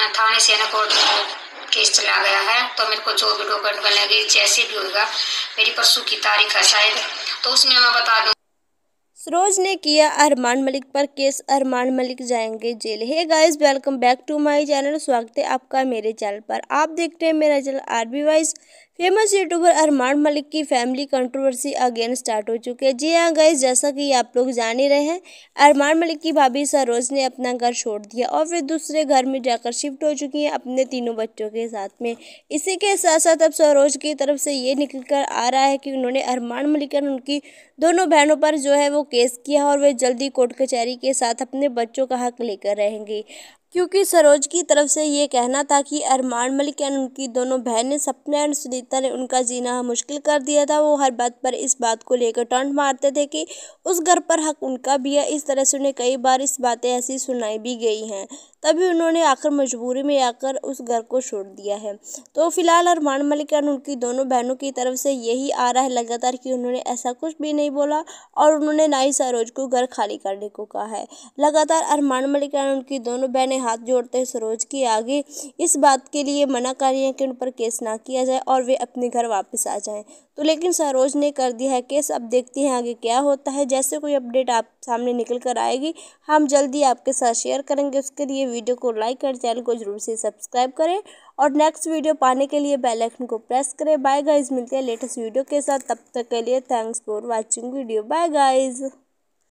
है थाने सेना court case चला गया है तो मेरे को जो भी डॉक्यूमेंट बनेंगे जैसे भी होगा मेरी परसों की तारीख है शायद तो उसमें मैं बता दूँ सरोज ने किया अरमान मलिक पर केस अरमान मलिक जाएंगे jail hey guys welcome back to my channel स्वागत है आपका मेरे चैनल पर आप देखते हैं मेरा चैनल आरबी वाइज फेमस यूट्यूबर अरमान मलिक की फैमिली कंट्रोवर्सी अगेन स्टार्ट हो चुकी है जी हाँ गई जैसा कि आप लोग जान ही रहे हैं अरमान मलिक की भाभी सरोज ने अपना घर छोड़ दिया और फिर दूसरे घर में जाकर शिफ्ट हो चुकी हैं अपने तीनों बच्चों के साथ में इसी के साथ साथ अब सरोज की तरफ से ये निकल कर आ रहा है कि उन्होंने अरमान मलिक और उनकी दोनों बहनों पर जो है वो केस किया और वे जल्दी कोर्ट कचहरी के साथ अपने बच्चों का हक लेकर रहेंगी क्योंकि सरोज की तरफ से ये कहना था कि अरमान मलिक एंड उनकी दोनों बहनें सपना एंड सुनीता ने उनका जीना मुश्किल कर दिया था वो हर बात पर इस बात को लेकर टंट मारते थे कि उस घर पर हक उनका भी है इस तरह से उन्हें कई बार इस बातें ऐसी सुनाई भी गई हैं तभी उन्होंने आकर मजबूरी में आकर उस घर को छोड़ दिया है तो फिलहाल अरमान मलिकान उनकी दोनों बहनों की तरफ से यही आ रहा है लगातार कि उन्होंने ऐसा कुछ भी नहीं बोला और उन्होंने ना ही सरोज को घर खाली करने को कहा है लगातार अरमान मलिकान उनकी दोनों बहनें हाथ जोड़ते सरोज के आगे इस बात के लिए मना कर रही हैं कि उन पर केस ना किया जाए और वे अपने घर वापस आ जाएँ तो लेकिन सरोज ने कर दिया है केस अब देखते हैं आगे क्या होता है जैसे कोई अपडेट आप सामने निकल कर आएगी हम जल्दी आपके साथ शेयर करेंगे उसके लिए वीडियो को लाइक और चैनल को जरूर से सब्सक्राइब करें और नेक्स्ट वीडियो पाने के लिए बेल आइकन को प्रेस करें बाय गाइज मिलते हैं लेटेस्ट वीडियो के साथ तब तक के लिए thanks for watching video bye guys